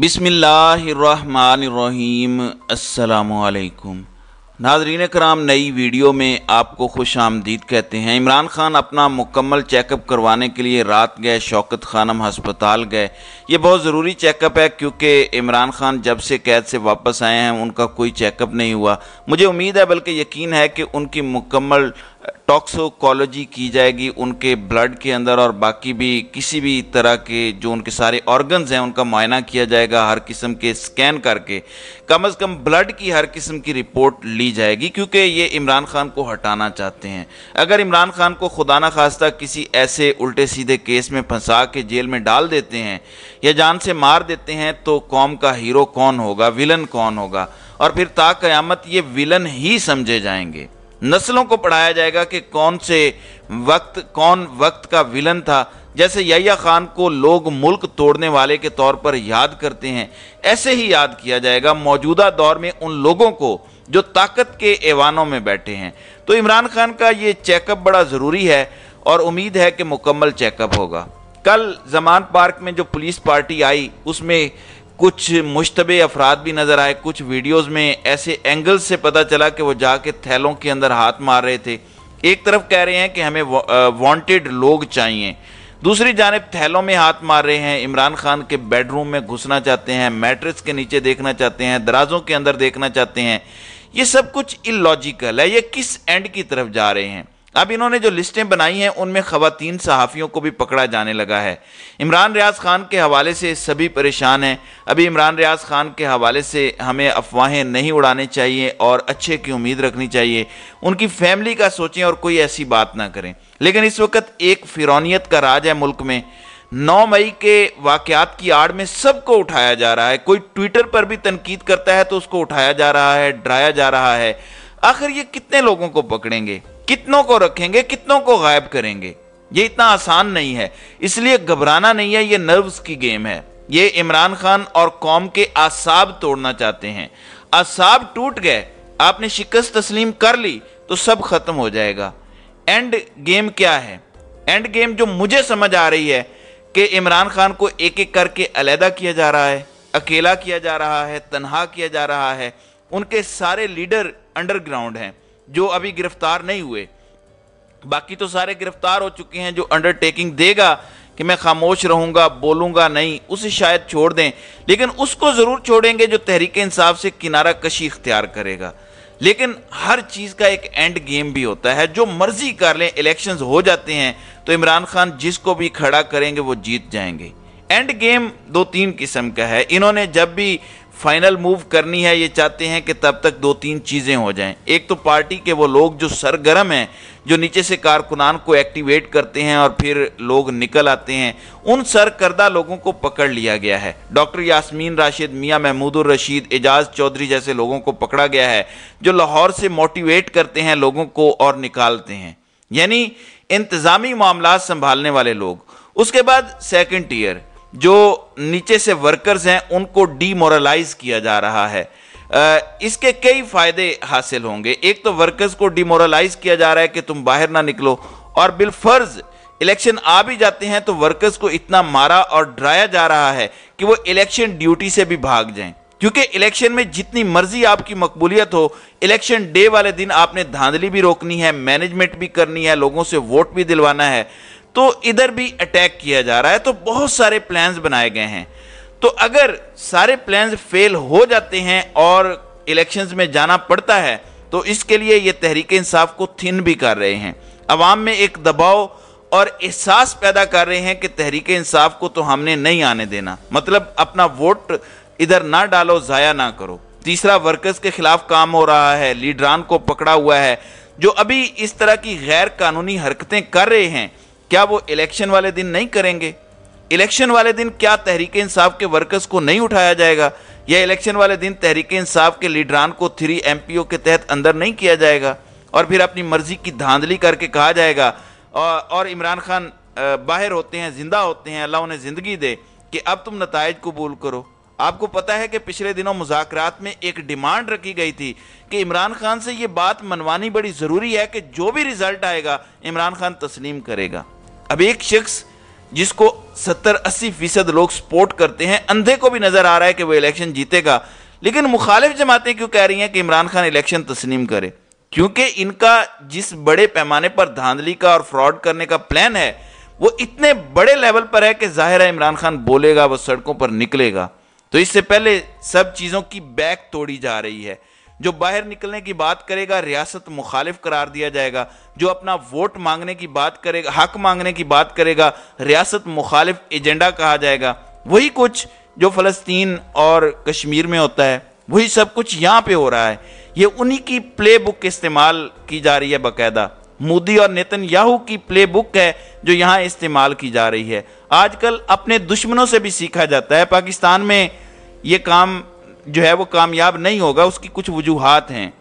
बिसमीम् नाजरीन कराम नई वीडियो में आपको खुश आमदीद कहते हैं इमरान खान अपना मुकम्मल चेकअप करवाने के लिए रात गए शौकत खानम हस्पताल गए ये बहुत ज़रूरी चेकअप है क्योंकि इमरान खान जब से कैद से वापस आए हैं उनका कोई चेकअप नहीं हुआ मुझे उम्मीद है बल्कि यकीन है कि उनकी मुकम्मल टॉक्सोकोलॉजी की जाएगी उनके ब्लड के अंदर और बाकी भी किसी भी तरह के जो उनके सारे ऑर्गन्स हैं उनका मुआयना किया जाएगा हर किस्म के स्कैन करके कम अज़ कम ब्लड की हर किस्म की रिपोर्ट ली जाएगी क्योंकि ये इमरान खान को हटाना चाहते हैं अगर इमरान खान को खुदा न खास्ता किसी ऐसे उल्टे सीधे केस में फंसा के जेल में डाल देते हैं या जान से मार देते हैं तो कौम का हीरो कौन होगा विलन कौन होगा और फिर ताकयामत ये विलन ही समझे जाएंगे नस्लों को पढ़ाया जाएगा कि कौन से वक्त कौन वक्त का विलन था जैसे यया खान को लोग मुल्क तोड़ने वाले के तौर पर याद करते हैं ऐसे ही याद किया जाएगा मौजूदा दौर में उन लोगों को जो ताकत के ऐवानों में बैठे हैं तो इमरान खान का ये चेकअप बड़ा ज़रूरी है और उम्मीद है कि मुकम्मल चेकअप होगा कल जमान पार्क में जो पुलिस पार्टी आई उसमें कुछ मुश्तबे अफराद भी नज़र आए कुछ वीडियोस में ऐसे एंगल्स से पता चला कि वो जाके थैलों के अंदर हाथ मार रहे थे एक तरफ कह रहे हैं कि हमें वांटेड लोग चाहिए दूसरी जानब थैलों में हाथ मार रहे हैं इमरान खान के बेडरूम में घुसना चाहते हैं मैट्रिक्स के नीचे देखना चाहते हैं दराजों के अंदर देखना चाहते हैं ये सब कुछ इलॉजिकल है ये किस एंड की तरफ जा रहे हैं अब इन्होंने जो लिस्टें बनाई हैं उनमें खातन सहाफ़ियों को भी पकड़ा जाने लगा है इमरान रियाज खान के हवाले से सभी परेशान हैं अभी इमरान रियाज खान के हवाले से हमें अफवाहें नहीं उड़ाने चाहिए और अच्छे की उम्मीद रखनी चाहिए उनकी फैमिली का सोचें और कोई ऐसी बात ना करें लेकिन इस वक्त एक फिरौनीत का राज है मुल्क में नौ मई के वाक़ात की आड़ में सबको उठाया जा रहा है कोई ट्विटर पर भी तनकीद करता है तो उसको उठाया जा रहा है डराया जा रहा है आखिर ये कितने लोगों को पकड़ेंगे कितनों को रखेंगे कितनों को गायब करेंगे ये इतना आसान नहीं है इसलिए घबराना नहीं है ये नर्व्स की गेम है ये इमरान खान और कौम के आसाब तोड़ना चाहते हैं आसाब टूट गए आपने शिकस्त तस्लीम कर ली तो सब खत्म हो जाएगा एंड गेम क्या है एंड गेम जो मुझे समझ आ रही है कि इमरान खान को एक एक करके अलहदा किया जा रहा है अकेला किया जा रहा है तनहा किया जा रहा है उनके सारे लीडर अंडरग्राउंड हैं जो अभी गिरफ्तार नहीं हुए बाकी तो सारे गिरफ्तार हो चुके हैं जो अंडरटेकिंग देगा कि मैं खामोश रहूंगा बोलूंगा नहीं उसे शायद छोड़ दें लेकिन उसको ज़रूर छोड़ेंगे जो तहरीक इंसाफ से किनारा कशी इख्तियार करेगा लेकिन हर चीज़ का एक एंड गेम भी होता है जो मर्जी कर लें इलेक्शंस हो जाते हैं तो इमरान खान जिसको भी खड़ा करेंगे वो जीत जाएंगे एंड गेम दो तीन किस्म का है इन्होंने जब भी फाइनल मूव करनी है ये चाहते हैं कि तब तक दो तीन चीज़ें हो जाएं एक तो पार्टी के वो लोग जो सरगर्म हैं जो नीचे से कारकुनान को एक्टिवेट करते हैं और फिर लोग निकल आते हैं उन सरकर्दा लोगों को पकड़ लिया गया है डॉक्टर यासमीन राशिद मियाँ महमूदुर रशीद एजाज चौधरी जैसे लोगों को पकड़ा गया है जो लाहौर से मोटिवेट करते हैं लोगों को और निकालते हैं यानी इंतज़ामी मामला संभालने वाले लोग उसके बाद सेकेंड ईयर जो नीचे से वर्कर्स हैं उनको डीमोरलाइज किया जा रहा है इसके कई फायदे हासिल होंगे एक तो वर्कर्स को डिमोरलाइज किया जा रहा है कि तुम बाहर ना निकलो और बिलफर्ज इलेक्शन आ भी जाते हैं तो वर्कर्स को इतना मारा और डराया जा रहा है कि वो इलेक्शन ड्यूटी से भी भाग जाएं क्योंकि इलेक्शन में जितनी मर्जी आपकी मकबूलियत हो इलेक्शन डे वाले दिन आपने धांधली भी रोकनी है मैनेजमेंट भी करनी है लोगों से वोट भी दिलवाना है तो इधर भी अटैक किया जा रहा है तो बहुत सारे प्लान्स बनाए गए हैं तो अगर सारे प्लान्स फेल हो जाते हैं और इलेक्शंस में जाना पड़ता है तो इसके लिए ये तहरीक इंसाफ को थिन भी कर रहे हैं अवाम में एक दबाव और एहसास पैदा कर रहे हैं कि तहरीक इंसाफ को तो हमने नहीं आने देना मतलब अपना वोट इधर ना डालो ज़ाया ना करो तीसरा वर्कर्स के खिलाफ काम हो रहा है लीडरान को पकड़ा हुआ है जो अभी इस तरह की गैर कानूनी हरकतें कर रहे हैं क्या वो इलेक्शन वाले दिन नहीं करेंगे इलेक्शन वाले दिन क्या तहरीक इंसाफ के वर्कर्स को नहीं उठाया जाएगा या इलेक्शन वाले दिन तहरीक इंसाफ के लीडरान को थ्री एम के तहत अंदर नहीं किया जाएगा और फिर अपनी मर्जी की धांधली करके कहा जाएगा और, इमरान खान बाहर होते हैं ज़िंदा होते हैं अल्लाह उन्हें ज़िंदगी दे कि अब तुम नतज कबूल करो आपको पता है कि पिछले दिनों मुजाकरात में एक डिमांड रखी गई थी कि इमरान खान से ये बात मनवानी बड़ी ज़रूरी है कि जो भी रिज़ल्ट आएगा इमरान खान तस्लीम करेगा अब एक शख्स जिसको सत्तर अस्सी फीसद लोग सपोर्ट करते हैं अंधे को भी नजर आ रहा है कि वह इलेक्शन जीतेगा लेकिन मुखालिफ जमातें क्यों कह रही हैं कि इमरान खान इलेक्शन तस्लीम करे क्योंकि इनका जिस बड़े पैमाने पर धांधली का और फ्रॉड करने का प्लान है वो इतने बड़े लेवल पर है कि जाहिर है इमरान खान बोलेगा वो सड़कों पर निकलेगा तो इससे पहले सब चीज़ों की बैक तोड़ी जा रही है जो बाहर निकलने की बात करेगा रियासत मुखालिफ करार दिया जाएगा जो अपना वोट मांगने की बात करेगा हक मांगने की बात करेगा रियासत मुखालिफ एजेंडा कहा जाएगा वही कुछ जो फ़लस्तीन और कश्मीर में होता है वही सब कुछ यहाँ पे हो रहा है ये उन्हीं की प्ले बुक इस्तेमाल की जा रही है बाकायदा मोदी और नितिन याहू की प्ले बुक है जो यहाँ इस्तेमाल की जा रही है आजकल अपने दुश्मनों से भी सीखा जाता है पाकिस्तान में ये काम जो है वो कामयाब नहीं होगा उसकी कुछ वजूहत हैं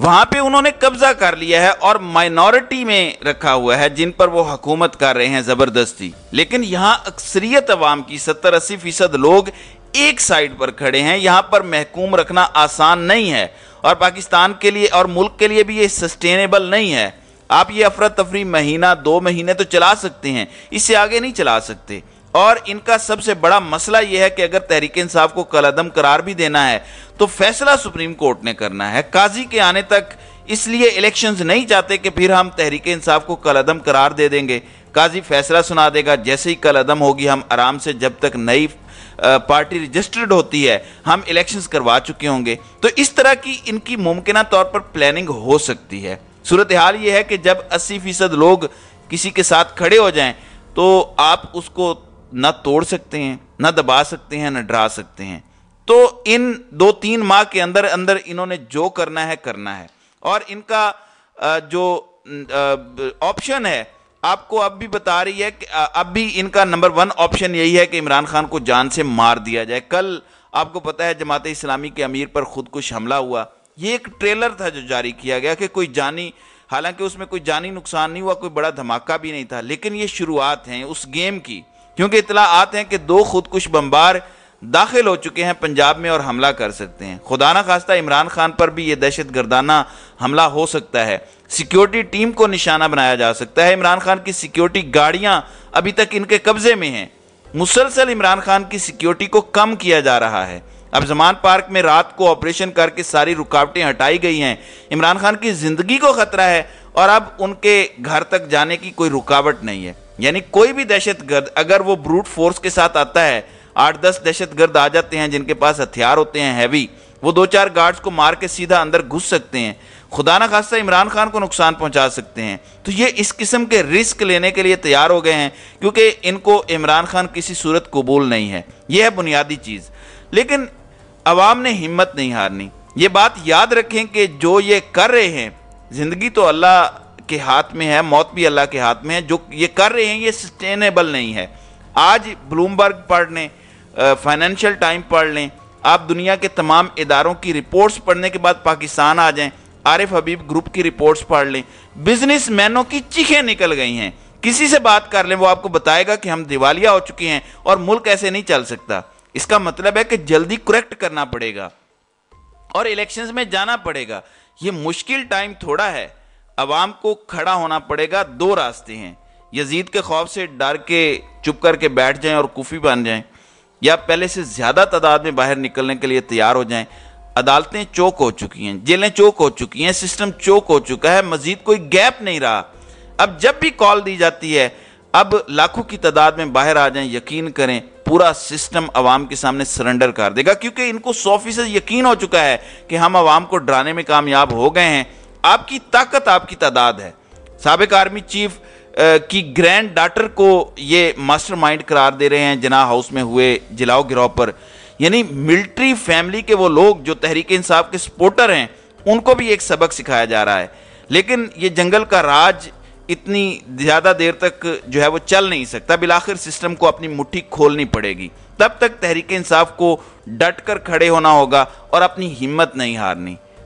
वहां पे उन्होंने कब्जा कर लिया है और माइनॉरिटी में रखा हुआ है जिन पर वो हकूमत कर रहे हैं जबरदस्ती लेकिन यहां अक्सरियत अवाम की सत्तर अस्सी फीसद लोग एक साइड पर खड़े हैं यहां पर महकूम रखना आसान नहीं है और पाकिस्तान के लिए और मुल्क के लिए भी ये सस्टेनेबल नहीं है आप ये अफरा तफरी महीना दो महीने तो चला सकते हैं इससे आगे नहीं चला सकते और इनका सबसे बड़ा मसला यह है कि अगर तहरीक इंसाफ को कलदम करार भी देना है तो फैसला सुप्रीम कोर्ट ने करना है काजी के आने तक इसलिए इलेक्शंस नहीं चाहते कि फिर हम तहरीक इंसाफ को कलदम करार दे देंगे काजी फैसला सुना देगा जैसे ही कलदम होगी हम आराम से जब तक नई पार्टी रजिस्टर्ड होती है हम इलेक्शंस करवा चुके होंगे तो इस तरह की इनकी मुमकिन तौर पर प्लानिंग हो सकती है सूरत हाल ये है कि जब अस्सी फीसद लोग किसी के साथ खड़े हो जाए तो आप उसको ना तोड़ सकते हैं ना दबा सकते हैं ना डरा सकते हैं तो इन दो तीन माह के अंदर अंदर इन्होंने जो करना है करना है और इनका जो ऑप्शन है आपको अब भी बता रही है कि अब भी इनका नंबर वन ऑप्शन यही है कि इमरान खान को जान से मार दिया जाए कल आपको पता है जमात इस्लामी के अमीर पर खुदकुश हमला हुआ ये एक ट्रेलर था जो जारी किया गया कि कोई जानी हालांकि उसमें कोई जानी नुकसान नहीं हुआ कोई बड़ा धमाका भी नहीं था लेकिन ये शुरुआत है उस गेम की क्योंकि इतला आते हैं कि दो खुदकुश बम्बार दाखिल हो चुके हैं पंजाब में और हमला कर सकते हैं खुदा ना खास्ता इमरान खान पर भी ये दहशत गर्दाना हमला हो सकता है सिक्योरिटी टीम को निशाना बनाया जा सकता है इमरान खान की सिक्योरिटी गाड़ियाँ अभी तक इनके कब्ज़े में हैं मुसलसल इमरान खान की सिक्योरिटी को कम किया जा रहा है अब जमान पार्क में रात को ऑपरेशन करके सारी रुकावटें हटाई गई हैं इमरान खान की ज़िंदगी को ख़तरा है और अब उनके घर तक जाने की कोई रुकावट नहीं है यानी कोई भी दहशत गर्द अगर वो ब्रूट फोर्स के साथ आता है आठ दस दहशत गर्द आ जाते हैं जिनके पास हथियार होते हैं हैवी वो दो चार गार्ड्स को मार के सीधा अंदर घुस सकते हैं खुदा ना खासा इमरान खान को नुकसान पहुंचा सकते हैं तो ये इस किस्म के रिस्क लेने के लिए तैयार हो गए हैं क्योंकि इनको इमरान खान किसी सूरत कबूल नहीं है यह है बुनियादी चीज़ लेकिन अवाम ने हिम्मत नहीं हारनी ये बात याद रखें कि जो ये कर रहे हैं ज़िंदगी तो अल्लाह के हाथ में है मौत भी अल्लाह के हाथ में है जो ये कर रहे हैं ये सस्टेनेबल नहीं है आज ब्लूमबर्ग पढ़ लें फाइनेंशियल टाइम पढ़ लें आप दुनिया के तमाम इदारों की रिपोर्ट्स पढ़ने के बाद पाकिस्तान आ जाएं आरिफ हबीब ग्रुप की रिपोर्ट्स पढ़ लें बिजनेस मैनों की चीखें निकल गई हैं किसी से बात कर लें वो आपको बताएगा कि हम दिवालिया हो चुके हैं और मुल्क ऐसे नहीं चल सकता इसका मतलब है कि जल्दी करेक्ट करना पड़ेगा और इलेक्शंस में जाना पड़ेगा ये मुश्किल टाइम थोड़ा है अवाम को खड़ा होना पड़ेगा दो रास्ते हैं यजीद के खौफ से डर के चुप करके बैठ जाएं और कुफी बन जाएं या पहले से ज़्यादा तादाद में बाहर निकलने के लिए तैयार हो जाएं अदालतें चौक हो चुकी हैं जेलें चौक हो चुकी हैं सिस्टम चौक हो चुका है मजीद कोई गैप नहीं रहा अब जब भी कॉल दी जाती है अब लाखों की तादाद में बाहर आ जाएं यकीन करें पूरा सिस्टम अवाम के सामने सरेंडर कर देगा क्योंकि इनको सौ फीसद यकीन हो चुका है कि हम अवाम को डराने में कामयाब हो गए हैं आपकी ताकत आपकी तादाद है सबक आर्मी चीफ की ग्रैंड डाटर को ये मास्टरमाइंड करार दे रहे हैं जना हाउस में हुए जिलाओ गिराव पर यानी मिलिट्री फैमिली के वो लोग जो तहरीक इंसाफ के सपोर्टर हैं उनको भी एक सबक सिखाया जा रहा है लेकिन ये जंगल का राज इतनी ज़्यादा देर तक जो है वो चल नहीं सकता बिलाखिर सिस्टम को अपनी मुट्ठी खोलनी पड़ेगी तब तक तहरीक इंसाफ को डट कर खड़े होना होगा और अपनी हिम्मत नहीं हारनी